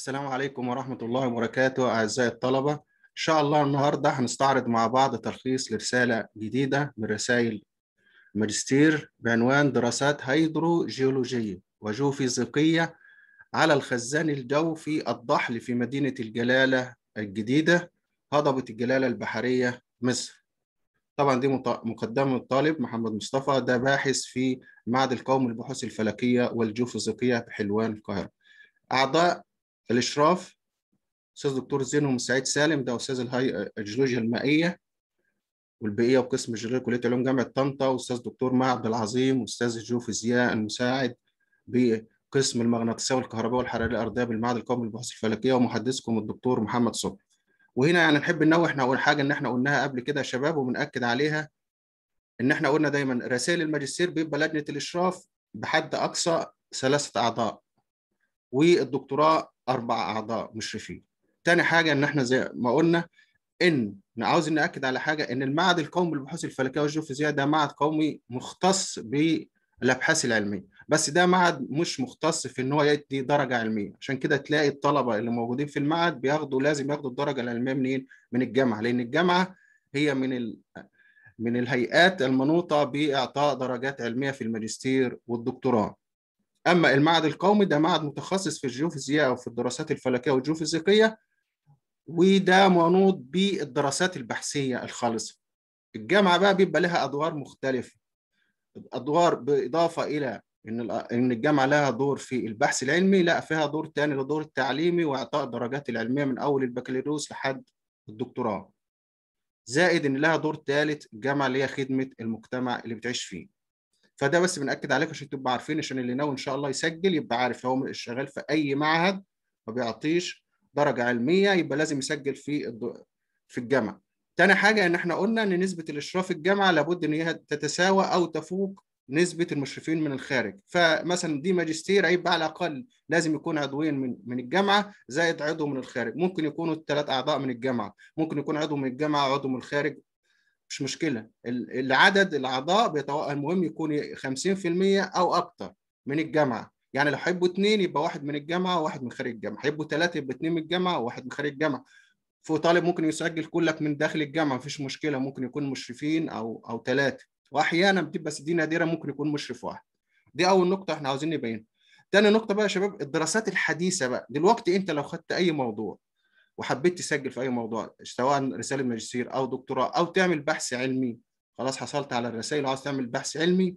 السلام عليكم ورحمة الله وبركاته أعزائي الطلبة إن شاء الله النهاردة هنستعرض مع بعض تلخيص لرسالة جديدة من رسائل ماجستير بعنوان دراسات هيدروجيولوجية وجوفيزيقية على الخزان الجوفي الضحل في مدينة الجلالة الجديدة هضبة الجلالة البحرية مصر طبعا دي مقدمة الطالب محمد مصطفى ده باحث في معهد القوم للبحوث الفلكية والجيوفيزيقية بحلوان القاهرة أعضاء الاشراف استاذ دكتور زينهم سعيد سالم ده استاذ الهي... الجيولوجيا المائيه والبيئيه وقسم الجيولوجيا كليه علوم جامعه طنطا واستاذ دكتور مع عبد العظيم واستاذ الجيوفيزياء المساعد بقسم المغناطيسيه والكهرباء والحراريه الارضيه بالمعهد القومي للبحوث الفلكيه ومحدثكم الدكتور محمد صبحي وهنا يعني نحب ننوه احنا اول حاجه ان احنا قلناها قبل كده يا شباب وبناكد عليها ان احنا قلنا دايما رسائل الماجستير بيبقى لجنه الاشراف بحد اقصى ثلاثه اعضاء والدكتوراه اربع اعضاء مشرفين تاني حاجه ان احنا زي ما قلنا ان عاوز ناكد على حاجه ان المعهد القومي للبحوث الفلكيه والجيوفيزياء ده معهد قومي مختص بالابحاث العلميه بس ده معهد مش مختص في ان هو يدي درجه علميه عشان كده تلاقي الطلبه اللي موجودين في المعهد بياخدوا لازم ياخدوا الدرجه العلميه منين من الجامعه لان الجامعه هي من ال... من الهيئات المنوطه باعطاء درجات علميه في الماجستير والدكتوراه اما المعهد القومي ده معهد متخصص في الجيوفيزياء او في الدراسات الفلكيه والجيوفيزيقيه وده منوط بالدراسات البحثيه الخالصه الجامعه بقى بيبقى لها ادوار مختلفه ادوار باضافه الى ان ان الجامعه لها دور في البحث العلمي لا فيها دور تاني لدور التعليمي واعطاء الدرجات العلميه من اول البكالوريوس لحد الدكتوراه زائد ان لها دور ثالث الجامعه اللي هي خدمه المجتمع اللي بتعيش فيه فده بس بنأكد عليكم عشان تبقوا عارفين عشان اللي ناوي ان شاء الله يسجل يبقى عارف هو شغال في اي معهد ما بيعطيش درجه علميه يبقى لازم يسجل في في الجامعه تاني حاجه ان احنا قلنا ان نسبه الاشراف الجامعه لابد ان هي تتساوى او تفوق نسبه المشرفين من الخارج فمثلا دي ماجستير هيبقى على الاقل لازم يكون عضوين من من الجامعه زائد عضو من الخارج ممكن يكونوا الثلاث اعضاء من الجامعه ممكن يكون عضو من الجامعه وعضو من الخارج مش مشكله العدد الاعضاء المهم يكون 50% او اكتر من الجامعه يعني لو حبوا اثنين يبقى واحد من الجامعه وواحد من خارج الجامعه حبوا ثلاثه يبقى اثنين من الجامعه وواحد من خارج الجامعه في طالب ممكن يسجل كلك من داخل الجامعه مفيش مشكله ممكن يكون مشرفين او او ثلاثه واحيانا بتبقى دي نادره ممكن يكون مشرف واحد دي اول نقطه احنا عاوزين نبينها تاني نقطه بقى يا شباب الدراسات الحديثه بقى دلوقتي انت لو خدت اي موضوع وحبيت تسجل في اي موضوع سواء رساله ماجستير او دكتوراه او تعمل بحث علمي خلاص حصلت على الرسائل وعاوز تعمل بحث علمي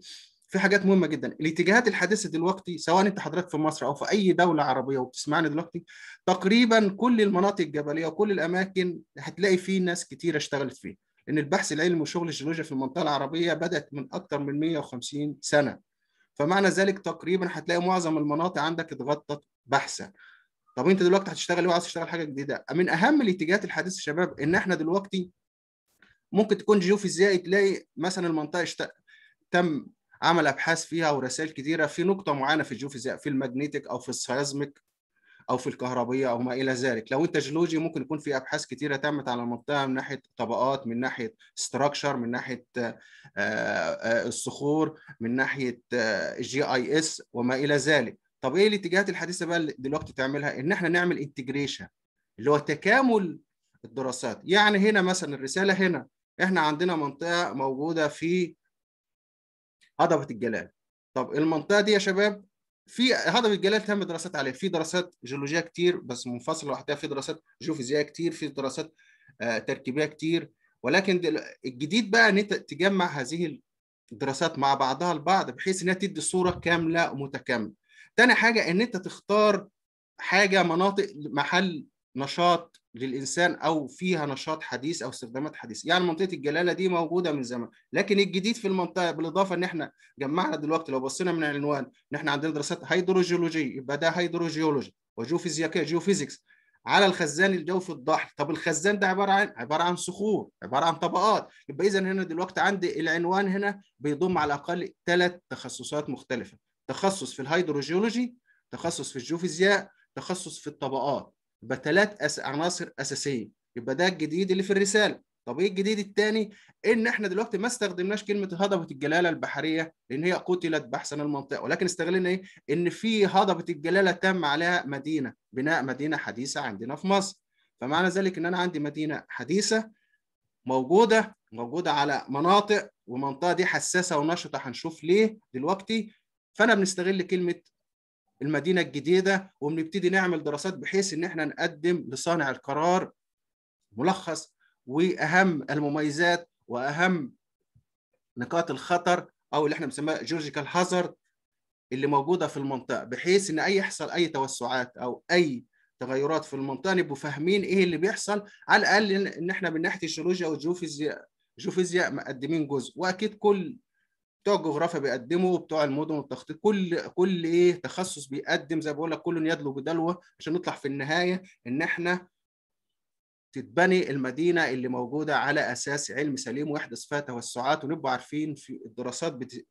في حاجات مهمه جدا الاتجاهات الحديثه دلوقتي سواء انت حضرتك في مصر او في اي دوله عربيه وبتسمعني دلوقتي تقريبا كل المناطق الجبليه وكل الاماكن هتلاقي فيه ناس كتيره اشتغلت فيه لان البحث العلمي وشغل الجيولوجيا في المنطقه العربيه بدات من اكثر من 150 سنه فمعنى ذلك تقريبا هتلاقي معظم المناطق عندك اتغطت بحثا طب انت دلوقتي هتشتغل ايه وعايز تشتغل حاجه جديده من اهم الاتجاهات الحديثه يا شباب ان احنا دلوقتي ممكن تكون جيوفيزيائي تلاقي مثلا المنطقه اشت... تم عمل ابحاث فيها ورسائل كثيره في نقطه معينه في الجيوفيزياء في الماجنيتيك او في السيزميك او في الكهربيه او ما الى ذلك لو انت جيولوجي ممكن يكون في ابحاث كثيره تمت على المنطقه من ناحيه طبقات من ناحيه ستراكشر من ناحيه آه، آه، الصخور من ناحيه جي اي اس وما الى ذلك طب ايه الاتجاهات الحديثه بقى اللي دلوقتي تعملها ان احنا نعمل انتجريشن اللي هو تكامل الدراسات يعني هنا مثلا الرساله هنا احنا عندنا منطقه موجوده في هضبه الجلال طب المنطقه دي يا شباب في هضبه الجلال تم دراسات عليها في دراسات جيولوجيه كتير بس منفصله لوحدها في دراسات جيوفيزيائيه كتير في دراسات آه، تركيبيه كتير ولكن الجديد بقى ان انت تجمع هذه الدراسات مع بعضها البعض بحيث انها تدي صوره كامله ومتكامله تاني حاجه ان انت تختار حاجه مناطق محل نشاط للانسان او فيها نشاط حديث او استخدامات حديثه يعني منطقه الجلاله دي موجوده من زمان لكن الجديد في المنطقه بالاضافه ان احنا جمعنا دلوقتي لو بصينا من العنوان ان احنا عندنا دراسات هيدروجيولوجيه يبقى ده هيدروجيولوجي وجيوفيزيائيه جيوفيزيكس على الخزان الجوفي في الضحل طب الخزان ده عباره عن عباره عن صخور عباره عن طبقات يبقى اذا هنا دلوقتي عندي العنوان هنا بيضم على الاقل ثلاث تخصصات مختلفه تخصص في الهيدروجيولوجي تخصص في الجيوفيزياء تخصص في الطبقات يبقى ثلاث عناصر اساسيه يبقى ده الجديد اللي في الرساله طب ايه الجديد الثاني ان احنا دلوقتي ما استخدمناش كلمه هضبه الجلاله البحريه لان هي قتلت بحثا المنطقه ولكن استغلنا ايه ان في هضبه الجلاله تم عليها مدينه بناء مدينه حديثه عندنا في مصر فمعنى ذلك ان انا عندي مدينه حديثه موجوده موجوده على مناطق والمنطقه دي حساسه ونشطه هنشوف ليه دلوقتي فانا بنستغل كلمه المدينه الجديده وبنبتدي نعمل دراسات بحيث ان احنا نقدم لصانع القرار ملخص واهم المميزات واهم نقاط الخطر او اللي احنا بنسميها جورجيكال هازارد اللي موجوده في المنطقه بحيث ان اي يحصل اي توسعات او اي تغيرات في المنطقه نبقوا فاهمين ايه اللي بيحصل على الاقل ان احنا من ناحيه الجيولوجيا والجيوفيزياء جيوفيزياء مقدمين جزء واكيد كل بتوع الجغرافيا بيقدموا بتوع المدن والتخطيط كل كل ايه تخصص بيقدم زي ما بقول لك كل يدلو بدلوه عشان نطلع في النهايه ان احنا تتبني المدينه اللي موجوده على اساس علم سليم ويحدث فيها توسعات ونبقى عارفين في الدراسات بت...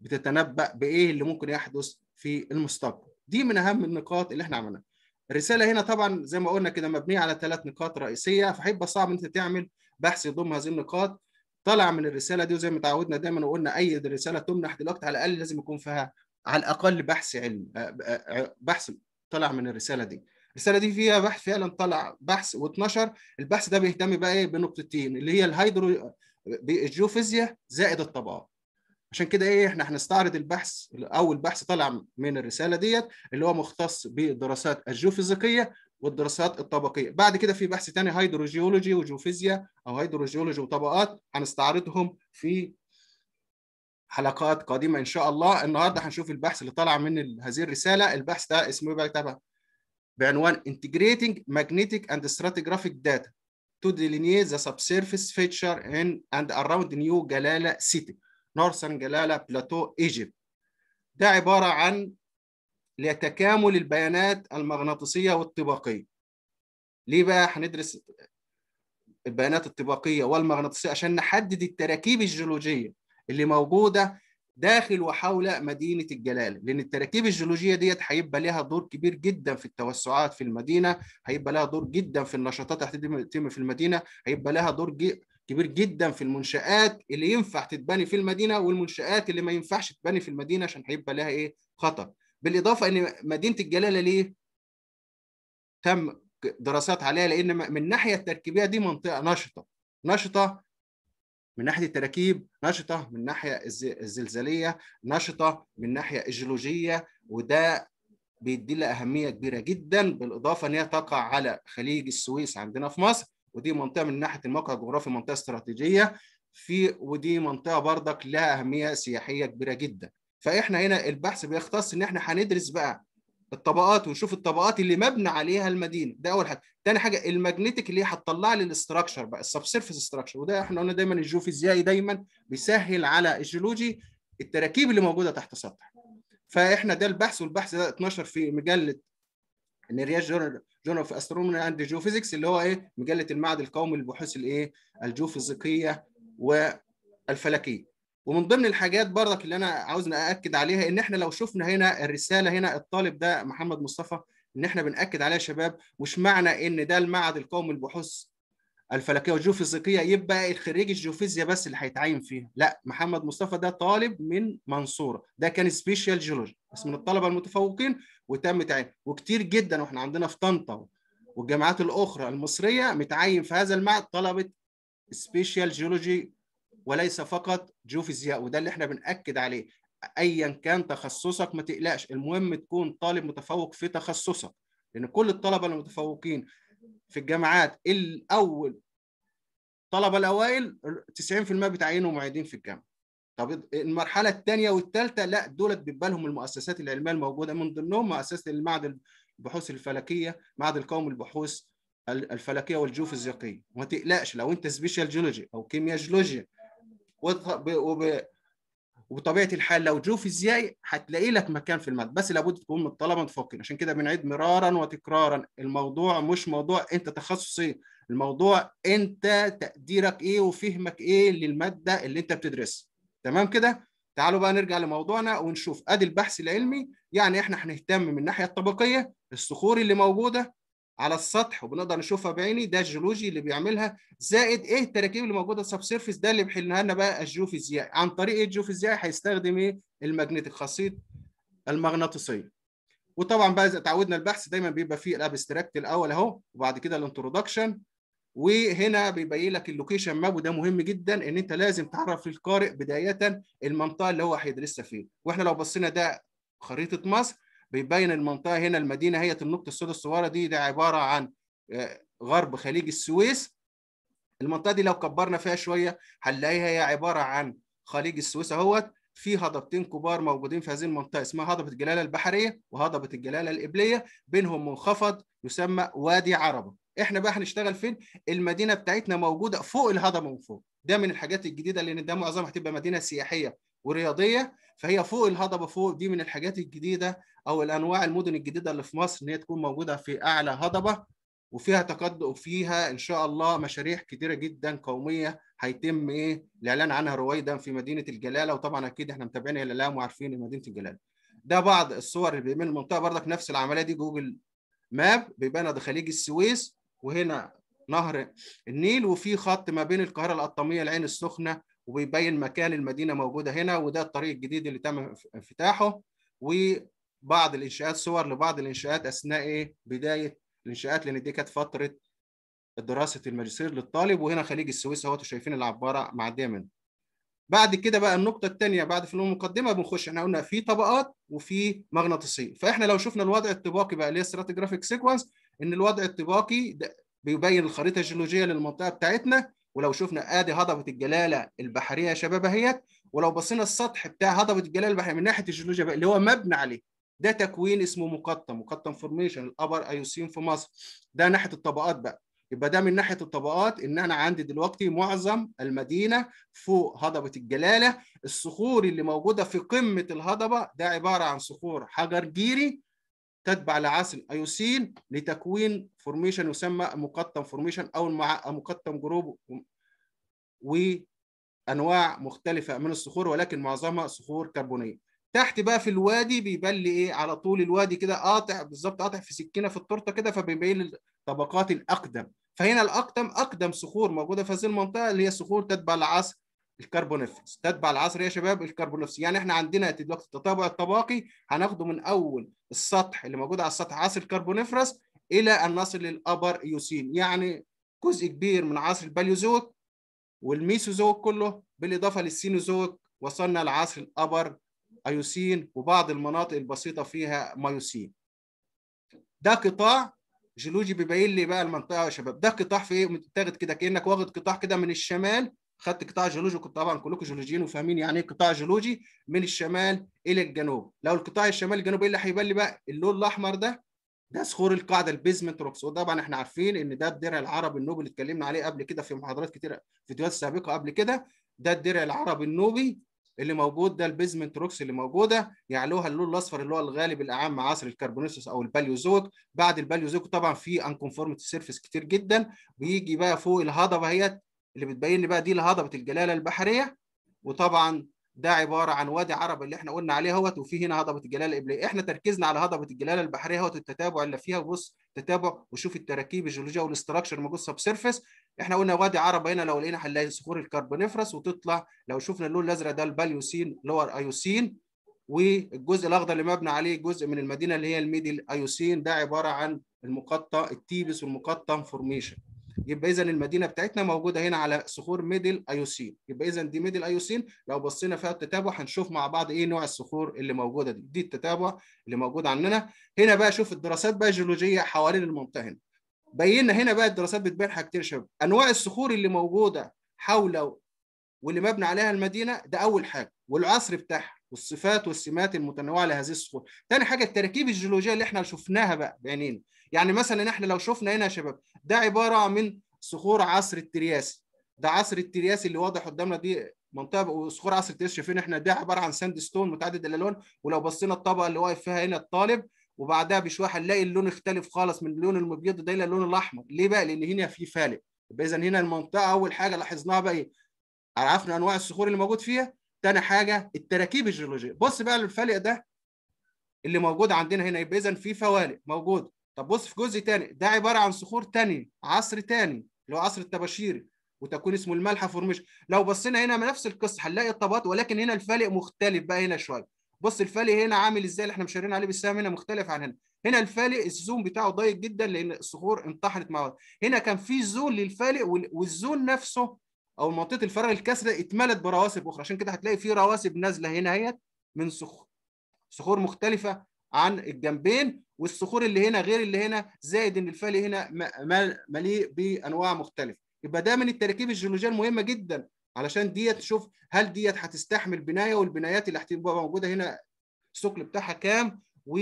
بتتنبأ بايه اللي ممكن يحدث في المستقبل دي من اهم النقاط اللي احنا عملناها الرساله هنا طبعا زي ما قلنا كده مبنيه على ثلاث نقاط رئيسيه فهيبقى صعب انت تعمل بحث يضم هذه النقاط طالع من الرساله دي وزي ما تعودنا دايما وقلنا اي رساله تمنح دلوقتي على الاقل لازم يكون فيها على الاقل بحث علم آه، آه، آه، بحث طلع من الرساله دي الرساله دي فيها بحث فعلا طلع بحث واتنشر البحث ده بيهتم بقى ايه بنقطتين اللي هي الهيدرو الجيوفيزيا زائد الطبقات عشان كده ايه احنا هنستعرض البحث اول بحث طلع من الرساله ديت اللي هو مختص بالدراسات الجيوفيزيقيه والدراسات الطبقيه بعد كده في بحث تاني هيدروجيولوجي وجيوفيزياء او هيدروجيولوجي وطبقات هنستعرضهم في حلقات قادمه ان شاء الله النهارده هنشوف البحث اللي طالع من هذه الرساله البحث ده اسمه إيه بقى تبع بعنوان Integrating Magnetic and Stratigraphic Data to delineate the subsurface feature in and around New Galala City Northern Galala Plateau Egypt ده عبارة عن لتكامل البيانات المغناطيسيه والطباقيه ليه بقى هندرس البيانات الطباقيه والمغناطيسيه عشان نحدد التراكيب الجيولوجيه اللي موجوده داخل وحول مدينه الجلاله لان التراكيب الجيولوجيه ديت هيبقى لها دور كبير جدا في التوسعات في المدينه هيبقى لها دور جدا في النشاطات اللي هتتم في المدينه هيبقى لها دور جي كبير جدا في المنشآت اللي ينفع تتبني في المدينه والمنشآت اللي ما ينفعش تتبني في المدينه عشان هيبقى لها ايه خطر بالاضافه ان مدينه الجلاله ليه تم دراسات عليها لان من الناحيه التركيبيه دي منطقه نشطه نشطه من ناحيه التراكيب نشطه من الناحيه الزلزاليه نشطه من ناحية الجيولوجيه وده بيدي لها اهميه كبيره جدا بالاضافه ان هي تقع على خليج السويس عندنا في مصر ودي منطقه من ناحيه الموقع الجغرافي منطقه استراتيجيه في ودي منطقه بردك لها اهميه سياحيه كبيره جدا فاحنا هنا البحث بيختص ان احنا هندرس بقى الطبقات ونشوف الطبقات اللي مبنى عليها المدينه ده اول حاجه ثاني حاجه الماجنتيك اللي هتطلع لي الاستراكشر بقى السبسيرفيس استراكشر وده احنا قلنا دايما الجيوفيزيائي دايما بيسهل على الجيولوجي التراكيب اللي موجوده تحت سطح فاحنا ده البحث والبحث ده اتنشر في مجله الرياج جورنال جورنال اوف استرونومي اند جيوفيزكس اللي هو ايه مجله المعهد القومي للبحوث الايه الجيوفيزيقيه والفلكيه ومن ضمن الحاجات برضك اللي انا عاوز ناكد عليها ان احنا لو شفنا هنا الرساله هنا الطالب ده محمد مصطفى ان احنا بناكد عليها يا شباب مش معنى ان ده المعهد القومي للبحوث الفلكيه والجيوفيزيقيه يبقى الخريج الجيوفيزيا بس اللي هيتعين فيها لا محمد مصطفى ده طالب من منصوره ده كان سبيشال جيولوجي بس من الطلبه المتفوقين وتم تعين وكتير جدا واحنا عندنا في طنطا والجامعات الاخرى المصريه متعين في هذا المعهد طلبه سبيشال جيولوجي وليس فقط جيوفيزياء وده اللي احنا بنأكد عليه ايا كان تخصصك ما تقلقش المهم تكون طالب متفوق في تخصصك لان كل الطلبه المتفوقين في الجامعات الاول الطلبه الاوائل 90% بتعينوا معيدين في الجامعه طب المرحله الثانيه والثالثه لا دولت ببالهم المؤسسات العلميه الموجوده من ضمنهم مؤسسه المعهد البحوث الفلكيه معهد القومي للبحوث الفلكيه والجيوفيزيقيه وما تقلقش لو انت سبيشال جيولوجي او كيمياء جيولوجيا وبطبيعه الحال لو جو فيزيائي هتلاقي لك مكان في الماده بس لابد تكون من الطلبه متفوقين عشان كده بنعيد مرارا وتكرارا الموضوع مش موضوع انت تخصص ايه الموضوع انت تقديرك ايه وفهمك ايه للماده اللي انت بتدرسها تمام كده تعالوا بقى نرجع لموضوعنا ونشوف ادي البحث العلمي يعني احنا هنهتم من الناحيه الطبقيه الصخور اللي موجوده على السطح وبنقدر نشوفها بعيني ده الجيولوجي اللي بيعملها زائد ايه التراكيب اللي موجوده سب سيرفيس ده اللي بيحلها لنا بقى الجيوفيزيائي عن طريق ايه الجيوفيزيائي هيستخدم ايه الماجنتيك خاصيه المغناطيسيه وطبعا بقى اذا تعودنا البحث دايما بيبقى فيه الابستراكت الاول اهو وبعد كده الانترودكشن وهنا بيبين لك اللوكيشن ماب وده مهم جدا ان انت لازم تعرف للقارئ بدايه المنطقه اللي هو هيدرسها فين واحنا لو بصينا ده خريطه مصر بيبين المنطقه هنا المدينه هي النقطه السوداء الصغيره دي ده عباره عن آه، غرب خليج السويس المنطقه دي لو كبرنا فيها شويه هنلاقيها هي عباره عن خليج السويس اهوت في هضبتين كبار موجودين في هذه المنطقه اسمها هضبه الجلاله البحريه وهضبه الجلاله الإبلية بينهم منخفض يسمى وادي عربه احنا بقى هنشتغل فين المدينه بتاعتنا موجوده فوق الهضبه من فوق ده من الحاجات الجديده لان ده معظمها هتبقى مدينه سياحيه ورياضيه فهي فوق الهضبه فوق دي من الحاجات الجديده او الانواع المدن الجديده اللي في مصر ان هي تكون موجوده في اعلى هضبه وفيها تقدم وفيها ان شاء الله مشاريع كتيره جدا قوميه هيتم ايه الاعلان عنها رويدا في مدينه الجلاله وطبعا اكيد احنا متابعين الاعلام وعارفين مدينه الجلاله. ده بعض الصور اللي بيبان المنطقه برضك نفس العمليه دي جوجل ماب بيبان ده خليج السويس وهنا نهر النيل وفي خط ما بين القاهره القطاميه العين السخنه وبيبين مكان المدينه موجوده هنا وده الطريق الجديد اللي تم افتتاحه وبعض الانشاءات صور لبعض الانشاءات اثناء ايه بدايه الانشاءات لان دي كانت فتره دراسه الماجستير للطالب وهنا خليج السويس اهو شايفين العباره معديه منه بعد كده بقى النقطة الثانية بعد في المقدمة بنخش احنا قلنا في طبقات وفي مغناطيسية، فاحنا لو شفنا الوضع الطباقي بقى اللي هي استراتيجرافيك سيكونس ان الوضع الطباقي بيبين الخريطة الجيولوجية للمنطقة بتاعتنا ولو شفنا ادي هضبه الجلاله البحريه يا شباب اهيت ولو بصينا السطح بتاع هضبه الجلاله البحريه من ناحيه الجيولوجيا اللي هو مبني عليه ده تكوين اسمه مقطم مقطم فورميشن الابر ايوسين في مصر ده ناحيه الطبقات بقى يبقى ده من ناحيه الطبقات ان انا عندي دلوقتي معظم المدينه فوق هضبه الجلاله الصخور اللي موجوده في قمه الهضبه ده عباره عن صخور حجر جيري تتبع لعسل ايوسين لتكوين فورميشن يسمى مقطم فورميشن او مقطم جروب وانواع مختلفه من الصخور ولكن معظمها صخور كربونيه تحت بقى في الوادي بيبان لي ايه على طول الوادي كده قاطع بالظبط قاطع في سكينه في التورته كده فبيبين الطبقات الاقدم فهنا الاقدم اقدم صخور موجوده في هذه المنطقه اللي هي صخور تتبع لعصر الكربونيفرس تتبع العصر يا شباب الكربونيفرس يعني احنا عندنا دلوقتي التتابع الطبقي هناخده من اول السطح اللي موجود على السطح عصر الكربونيفرس الى ان نصل للابر ايوسين يعني جزء كبير من عصر الباليوزويك والميسوزويك كله بالاضافه للسينوزويك وصلنا لعصر الابر ايوسين وبعض المناطق البسيطه فيها مايوسين ده قطاع جيولوجي بيبين لي بقى المنطقه يا شباب ده قطاع في ايه متاخد كده كانك واخد قطاع كده من الشمال خدت قطاع جيولوجي طبعا كلكم جيولوجيين وفاهمين يعني ايه قطاع جيولوجي من الشمال الى الجنوب لو القطاع الشمال الجنوب ايه اللي هيبان لي بقى اللون الاحمر ده ده صخور القاعده البيزمنت روكس وطبعا احنا عارفين ان ده الدرع العربي النوبي اللي اتكلمنا عليه قبل كده في محاضرات كتيره فيديوهات سابقه قبل كده ده الدرع العربي النوبي اللي موجود ده البيزمنت روكس اللي موجوده يعلوها اللون الاصفر اللي هو الغالب الاعم عصر الكربونيسوس او الباليوزويك بعد الباليوزويك طبعا في انكونفورمتي سيرفيس كتير جدا بيجي بقى فوق الهضبه اهيت اللي بتبين لي بقى دي لهضبه الجلاله البحريه وطبعا ده عباره عن وادي عرب اللي احنا قلنا عليه اهوت وفي هنا هضبه الجلاله الابليه احنا تركيزنا على هضبه الجلاله البحريه اهوت التتابع اللي فيها بص تتابع وشوف التراكيب الجيولوجيه والاستراكشر موجود سب سيرفيس احنا قلنا وادي عرب هنا لو لقينا هنلاقي صخور الكربونيفرس وتطلع لو شفنا اللون الازرق ده الباليوسين لور ايوسين والجزء الاخضر اللي مبني عليه جزء من المدينه اللي هي الميدل ايوسين ده عباره عن المقطع التيبس والمقطم فورميشن يبقى اذا المدينه بتاعتنا موجوده هنا على صخور ميدل ايوسين يبقى اذا دي ميدل ايوسين لو بصينا فيها التتابع هنشوف مع بعض ايه نوع الصخور اللي موجوده دي دي التتابع اللي موجود عندنا هنا بقى شوف الدراسات بقى جيولوجيه حوالين المنطقه هنا بينا هنا بقى الدراسات بتبين حاجتين يا شباب انواع الصخور اللي موجوده حول واللي مبني عليها المدينه ده اول حاجه والعصر بتاعها والصفات والسمات المتنوعه لهذه الصخور تاني حاجه التراكيب الجيولوجيه اللي احنا شفناها بقى بعينينا يعني مثلا احنا لو شفنا هنا يا شباب ده عباره من صخور عصر الترياسي ده عصر الترياسي اللي واضح قدامنا دي منطقه وصخور عصر الترياسي شايفين احنا ده عباره عن ساند ستون متعدد الالوان ولو بصينا الطبقه اللي واقف فيها هنا الطالب وبعدها بشويه هنلاقي اللون اختلف خالص من اللون المبيض ده الى اللون الاحمر ليه بقى لان هنا في فالق يبقى اذا هنا المنطقه اول حاجه لاحظناها بقى ايه عرفنا انواع الصخور اللي موجود فيها تاني حاجه التراكيب الجيولوجيه بص بقى للفالق ده اللي موجود عندنا هنا يبقى اذا في فوالق موجود طب بص في جزء تاني ده عباره عن صخور تانية عصر تاني اللي هو عصر الطباشيري وتكون اسمه الملحه فورميشن لو بصينا هنا نفس القصه هنلاقي الطبقات ولكن هنا الفالق مختلف بقى هنا شويه بص الفالق هنا عامل ازاي اللي احنا مشارين عليه بالسهم هنا مختلف عن هنا هنا الفالق الزون بتاعه ضيق جدا لان الصخور انتحرت مع بعض هنا كان في زون للفالق والزون نفسه او منطقه الفراغ الكسره اتملت برواسب اخرى عشان كده هتلاقي في رواسب نازله هنا اهيت من صخور صخور مختلفه عن الجنبين والصخور اللي هنا غير اللي هنا زائد ان الفالي هنا مليء بانواع مختلفه يبقى ده من التراكيب الجيولوجيه المهمه جدا علشان ديت تشوف هل ديت هتستحمل بنايه والبنايات اللي هتبقى موجوده هنا الثقل بتاعها كام و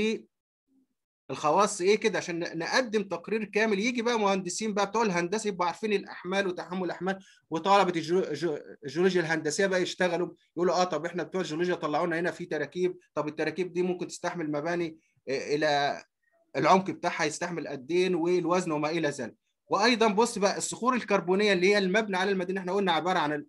الخواص ايه كده عشان نقدم تقرير كامل يجي بقى مهندسين بقى بتوع الهندسه يبقوا عارفين الاحمال وتحمل الاحمال وطلبه الجيولوجيا الهندسيه بقى يشتغلوا يقولوا اه طب احنا بتوع الجيولوجيا طلعونا هنا في تراكيب طب التراكيب دي ممكن تستحمل مباني آه، الى العمق بتاعها يستحمل قد ايه والوزن وما الى ذلك وايضا بص بقى الصخور الكربونيه اللي هي المبنى على المدينه احنا قلنا عباره عن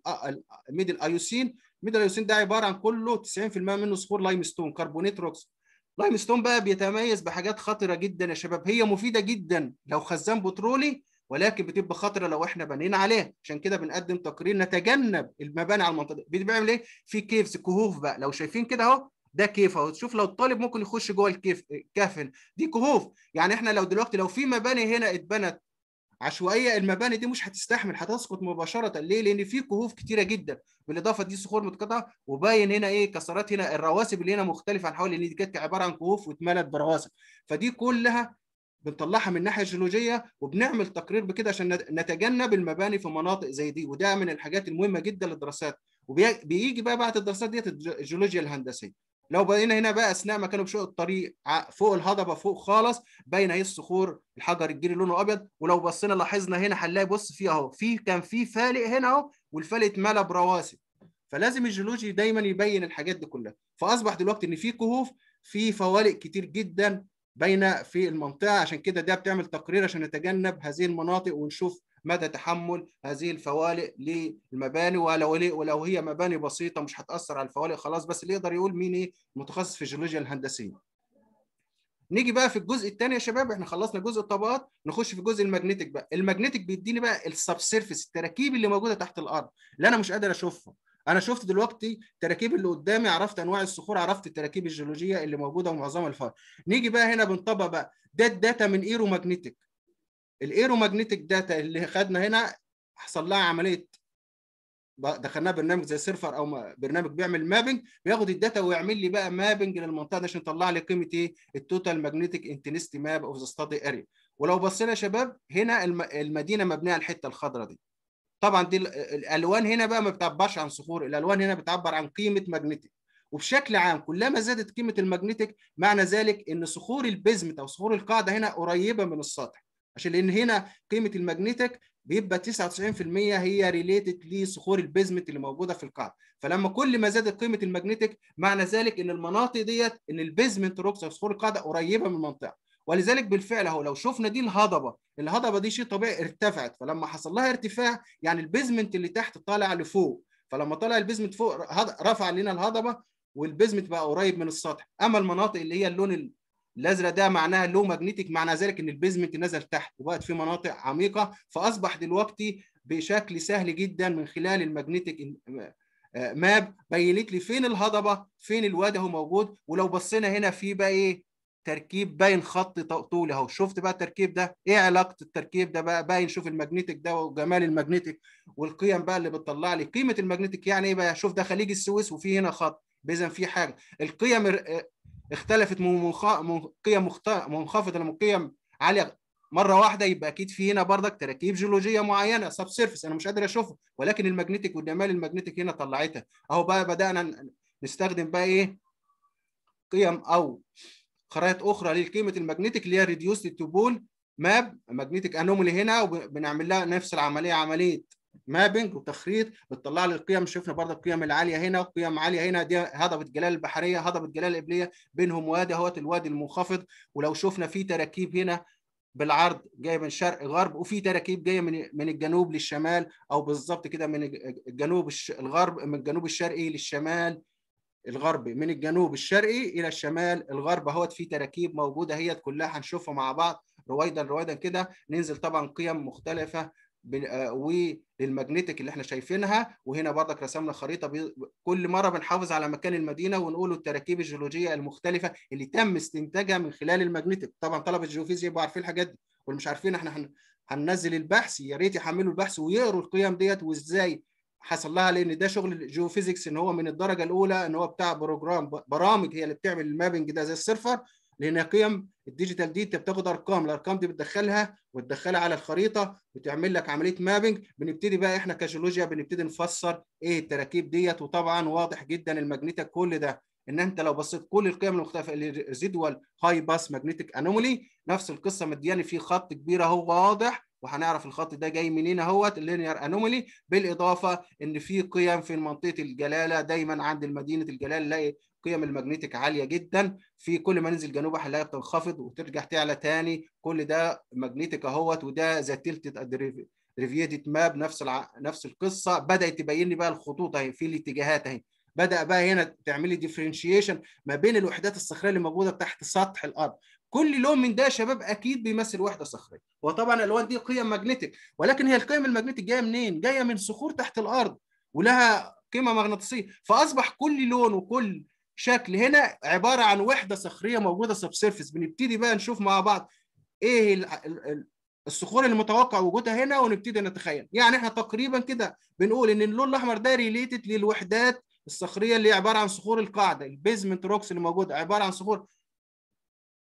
الميدل آه، ايوسين ميدل ايوسين ده عباره عن كله 90% منه صخور لايمستون كربونيت روكس لايم ستون بقى بيتميز بحاجات خطره جدا يا شباب هي مفيده جدا لو خزان بترولي ولكن بتبقى خطره لو احنا بنينا عليها عشان كده بنقدم تقرير نتجنب المباني على المنطقه بيعمل ايه في كيفز كهوف بقى لو شايفين كده اهو ده كيف اهو تشوف لو الطالب ممكن يخش جوه الكيف كافن دي كهوف يعني احنا لو دلوقتي لو في مباني هنا اتبنت عشوائيه المباني دي مش هتستحمل هتسقط مباشره ليه؟ لان في كهوف كتيره جدا بالاضافه دي صخور متقطعه وباين هنا ايه كسرات هنا الرواسب اللي هنا مختلفه عن حوالي اللي كانت عباره عن كهوف واتملت برواسب فدي كلها بنطلعها من الناحيه الجيولوجيه وبنعمل تقرير بكده عشان نتجنب المباني في مناطق زي دي وده من الحاجات المهمه جدا للدراسات وبيجي بقى بعد الدراسات ديت الجيولوجيا الهندسيه لو بقينا هنا بقى اثناء ما كانوا بشق الطريق فوق الهضبه فوق خالص باينه اهي الصخور الحجر الجيري لونه ابيض ولو بصينا لاحظنا هنا هنلاقي بص في اهو في كان في فالق هنا اهو والفالق اتملى برواسب فلازم الجيولوجي دايما يبين الحاجات دي كلها فاصبح دلوقتي ان في كهوف في فوالق كتير جدا باينه في المنطقه عشان كده ده بتعمل تقرير عشان نتجنب هذه المناطق ونشوف مدى تحمل هذه الفوالق للمباني ولو ولو هي مباني بسيطه مش هتاثر على الفوالق خلاص بس اللي يقدر يقول مين ايه متخصص في الجيولوجيا الهندسيه نيجي بقى في الجزء الثاني يا شباب احنا خلصنا جزء الطبقات نخش في جزء الماجنتيك بقى الماجنتيك بيديني بقى سيرفيس التراكيب اللي موجوده تحت الارض اللي انا مش قادر اشوفها انا شفت دلوقتي التراكيب اللي قدامي عرفت انواع الصخور عرفت التراكيب الجيولوجيه اللي موجوده ومعظمها الفار نيجي بقى هنا بنطبق بقى ده الداتا من ايرو ماجنتيك الايرومagnetic داتا اللي خدنا هنا حصل لها عمليه دخلناها برنامج زي سيرفر او برنامج بيعمل مابنج بياخد الداتا ويعمل لي بقى مابنج للمنطقه دي عشان يطلع لي قيمه ايه التوتال ماجنتيك انتنستي ماب اوف ذا ستادي اريا ولو بصينا يا شباب هنا المدينه مبنيه على الحته الخضراء دي طبعا دي الالوان هنا بقى ما بتعبرش عن صخور الالوان هنا بتعبر عن قيمه ماجنتيك وبشكل عام كلما زادت قيمه الماجنتيك معنى ذلك ان صخور البيزمت او صخور القاعده هنا قريبه من السطح عشان لان هنا قيمه الماجنتيك بيبقى 99% هي ريليتد لصخور البيزمنت اللي موجوده في القاعده فلما كل ما زادت قيمه الماجنتيك معنى ذلك ان المناطق ديت ان البيزمنت روكس او صخور القاعده قريبه من المنطقه ولذلك بالفعل اهو لو شفنا دي الهضبه الهضبه دي شيء طبيعي ارتفعت فلما حصل لها ارتفاع يعني البيزمنت اللي تحت طالع لفوق فلما طلع البيزمنت فوق رفع لنا الهضبه والبيزمنت بقى قريب من السطح اما المناطق اللي هي اللون الازرق ده معناها لو ماجنتيك معنى ذلك ان البيزمنت نزل تحت وبقت في مناطق عميقه فاصبح دلوقتي بشكل سهل جدا من خلال الماجنتيك آه، ماب آه، بينت لي فين الهضبه فين الواد اهو موجود ولو بصينا هنا في بقى ايه تركيب باين خط طولي اهو شفت بقى التركيب ده ايه علاقه التركيب ده بقى باين شوف الماجنتيك ده وجمال الماجنتيك والقيم بقى اللي بتطلع لي قيمه الماجنتيك يعني ايه بقى شوف ده خليج السويس وفي هنا خط اذا في حاجه القيم آه، اختلفت من قيم مخت... منخفضه لقيم قيم عاليه مره واحده يبقى اكيد في هنا برضك تراكيب جيولوجيه معينه سب سيرفيس انا مش قادر اشوفها ولكن الماجنتيك والدمال الماجنتيك هنا طلعتها اهو بقى بدانا نستخدم بقى ايه قيم او خرائط اخرى لقيمه الماجنتيك اللي هي ريديوست بول ماب ماجنتيك انومالي هنا وبنعمل لها نفس العمليه عمليه مابنج وتخريط بتطلع لي القيم شفنا برضه القيم العاليه هنا وقيم عاليه هنا دي هضبه جلال البحريه هضبه جلال الابليه بينهم وادي اهوت الوادي المنخفض ولو شفنا في تراكيب هنا بالعرض جايه من شرق غرب وفي تراكيب جايه من من الجنوب للشمال او بالظبط كده من الجنوب الغرب من الجنوب الشرقي للشمال الغربي من الجنوب الشرقي الى الشمال الغرب اهوت في تراكيب موجوده هي كلها هنشوفها مع بعض رويدا رويدا كده ننزل طبعا قيم مختلفه آه، وللماجنتيك اللي احنا شايفينها وهنا برضك رسمنا خريطه بي... كل مره بنحافظ على مكان المدينه ونقول التراكيب الجيولوجيه المختلفه اللي تم استنتاجها من خلال الماجنتيك طبعا طلبه الجيوفيزياء يبقوا عارفين الحاجات دي واللي مش عارفين احنا هن... هننزل البحث يا ريت يحملوا البحث ويقروا القيم ديت وازاي حصل لها لان ده شغل الجيوفيزيكس ان هو من الدرجه الاولى ان هو بتاع بروجرام برامج هي اللي بتعمل المابنج ده زي السيرفر لان قيم الديجيتال دي انت بتاخد ارقام الارقام دي بتدخلها وتدخلها على الخريطه وتعمل لك عمليه مابنج بنبتدي بقى احنا كجيولوجيا بنبتدي نفسر ايه التراكيب ديت وطبعا واضح جدا الماجنيتك كل ده ان انت لو بصيت كل القيم المختلفه الريزيدوال هاي باس ماجنتيك انومالي نفس القصه مدياني في خط كبير اهو واضح وهنعرف الخط ده جاي منين اهوت اللينير انومالي بالاضافه ان في قيم في منطقه الجلاله دايما عند مدينه الجلاله نلاقي قيم الماجنتيك عاليه جدا في كل ما ننزل جنوب هنلاقيها بتنخفض وترجع تعلى تاني كل ده ماجنتيك اهوت وده ذا تلت ريفيتد ماب نفس الع... نفس القصه بدات تبين لي بقى الخطوط اهي في الاتجاهات اهي بدا بقى هنا تعملي ديفرنشيشن ما بين الوحدات الصخريه اللي موجوده تحت سطح الارض كل لون من ده يا شباب اكيد بيمثل وحده صخريه وطبعا الالوان دي قيم ماجنتيك ولكن هي القيم الماجنتيك جايه منين جايه من صخور تحت الارض ولها قيمه مغناطيسيه فاصبح كل لون وكل شكل هنا عباره عن وحده صخريه موجوده سب سيرفيس بنبتدي بقى نشوف مع بعض ايه الصخور المتوقع وجودها هنا ونبتدي نتخيل يعني احنا تقريبا كده بنقول ان اللون الاحمر ده ريليتد للوحدات الصخريه اللي هي عباره عن صخور القاعده البيزمنت روكس اللي موجوده عباره عن صخور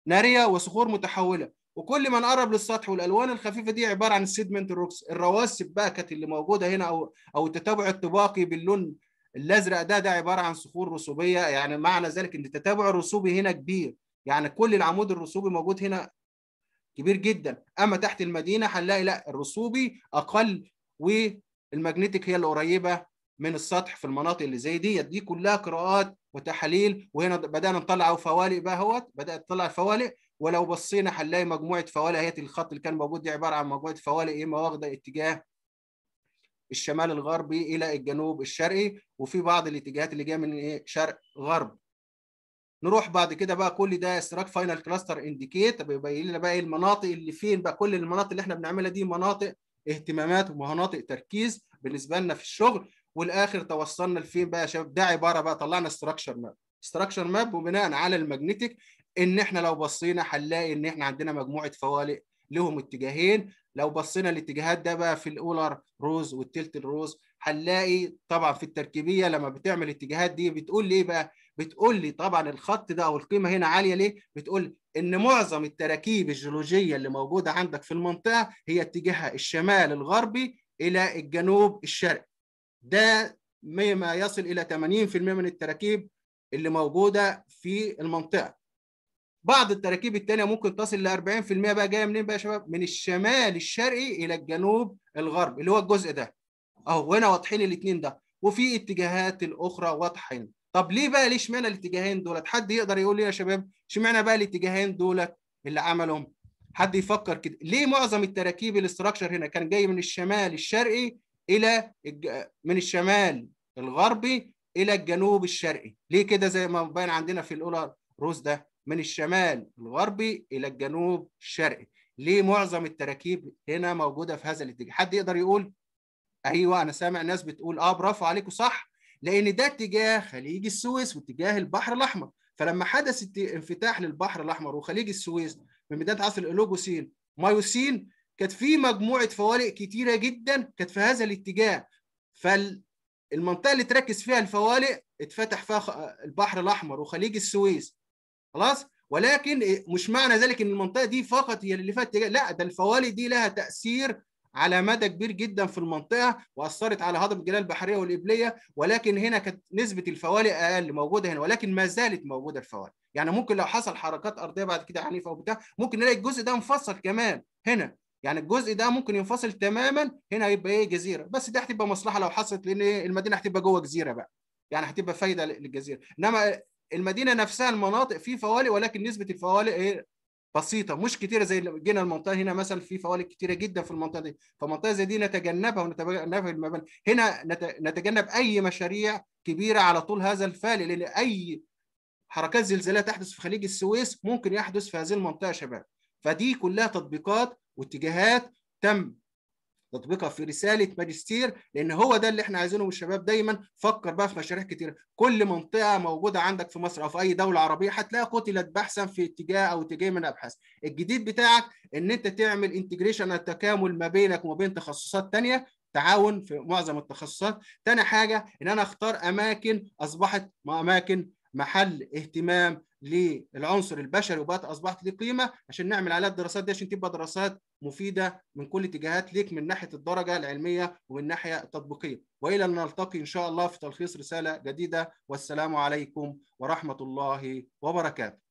ناريه وصخور متحوله وكل ما نقرب للسطح والالوان الخفيفه دي عباره عن السيدمنت الروكس الرواسب بقى كانت اللي موجوده هنا او او التتابع الطباقي باللون الازرق ده ده عباره عن صخور رسوبيه يعني معنى ذلك ان التتابع الرسوبي هنا كبير يعني كل العمود الرسوبي موجود هنا كبير جدا اما تحت المدينه هنلاقي لا الرسوبي اقل والماجنتيك هي اللي قريبه من السطح في المناطق اللي زي دي دي كلها قراءات وتحاليل وهنا بدانا نطلع فوالق بقى اهوت بدات تطلع فوالق ولو بصينا هنلاقي مجموعه فوالق اهي الخط اللي كان موجود دي عباره عن مجموعه فوالق اما واخده اتجاه الشمال الغربي الى الجنوب الشرقي وفي بعض الاتجاهات اللي جايه من ايه شرق غرب نروح بعد كده بقى كل ده استراك فاينل كلاستر انديكيت بيبين لنا بقى إيه المناطق اللي فين بقى كل المناطق اللي احنا بنعملها دي مناطق اهتمامات ومناطق تركيز بالنسبه لنا في الشغل والاخر توصلنا لفين بقى يا شباب ده عباره بقى طلعنا استراكشر ماب استراكشر ماب وبناء على الماجنتيك ان احنا لو بصينا هنلاقي ان احنا عندنا مجموعه فوالق لهم اتجاهين لو بصينا الاتجاهات ده بقى في الاولر روز والتلت الروز هنلاقي طبعا في التركيبيه لما بتعمل الاتجاهات دي بتقول لي ايه بقى بتقول لي طبعا الخط ده او القيمه هنا عاليه ليه بتقول ان معظم التراكيب الجيولوجيه اللي موجوده عندك في المنطقه هي اتجاهها الشمال الغربي الى الجنوب الشرقي ده مما يصل الى 80% من التراكيب اللي موجوده في المنطقه بعض التراكيب الثانيه ممكن تصل ل 40% بقى جايه منين بقى يا شباب من الشمال الشرقي الى الجنوب الغرب اللي هو الجزء ده اهو هنا واضحين الاثنين ده وفي اتجاهات الاخرى واضحين طب ليه بقى ليش معنى الاتجاهين دولت حد يقدر يقول لي يا شباب اشمعنى بقى الاتجاهين دولت اللي عملهم حد يفكر كده ليه معظم التراكيب الاستراكشر هنا كان جاي من الشمال الشرقي الى من الشمال الغربي الى الجنوب الشرقي ليه كده زي ما باين عندنا في الاولى روز ده من الشمال الغربي الى الجنوب الشرقي ليه معظم التراكيب هنا موجوده في هذا الاتجاه حد يقدر يقول ايوه انا سامع ناس بتقول اه برافو عليكم صح لان ده اتجاه خليج السويس واتجاه البحر الاحمر فلما حدث انفتاح للبحر الاحمر وخليج السويس من بدايه عصر الاولوجوسين مايوسين كانت في مجموعه فوارق كتيره جدا كانت في هذا الاتجاه فالمنطقه اللي تركز فيها الفوارق اتفتح فيها البحر الاحمر وخليج السويس خلاص ولكن مش معنى ذلك ان المنطقه دي فقط هي اللي فيها اتجاه لا ده الفوارق دي لها تاثير على مدى كبير جدا في المنطقه واثرت على هضم الجلال البحريه والابليه ولكن هنا كانت نسبه الفوارق اقل موجوده هنا ولكن ما زالت موجوده الفوارق يعني ممكن لو حصل حركات ارضيه بعد كده عنيفه وبتاع ممكن نلاقي الجزء ده مفصل كمان هنا يعني الجزء ده ممكن ينفصل تماما هنا هيبقى ايه جزيره بس دي هتبقى مصلحه لو حصلت لان إيه؟ المدينه هتبقى جوه جزيره بقى يعني هتبقى فايده للجزيره انما المدينه نفسها المناطق في فوالق ولكن نسبه الفوالق ايه بسيطه مش كتيره زي جينا المنطقه هنا مثلا في فوالق كتيره جدا في المنطقه دي فمنطقه زي دي نتجنبها ونتجنبها المباني هنا نتجنب اي مشاريع كبيره على طول هذا الفال لان اي حركات زلزاليه تحدث في خليج السويس ممكن يحدث في هذه المنطقه شباب فدي كلها تطبيقات واتجاهات تم تطبيقها في رساله ماجستير لان هو ده اللي احنا عايزينه من الشباب دايما فكر بقى في مشاريع كتير كل منطقه موجوده عندك في مصر او في اي دوله عربيه هتلاقي قتلت بحثا في اتجاه او اتجاه من الابحاث الجديد بتاعك ان انت تعمل انتجريشن التكامل ما بينك وما بين تخصصات ثانيه تعاون في معظم التخصصات تاني حاجه ان انا اختار اماكن اصبحت اماكن محل اهتمام للعنصر البشري وبقت اصبحت ليه قيمه عشان نعمل عليها الدراسات دي عشان تبقى دراسات مفيده من كل اتجاهات ليك من ناحيه الدرجه العلميه ومن ناحيه التطبيقيه والى ان نلتقي ان شاء الله في تلخيص رساله جديده والسلام عليكم ورحمه الله وبركاته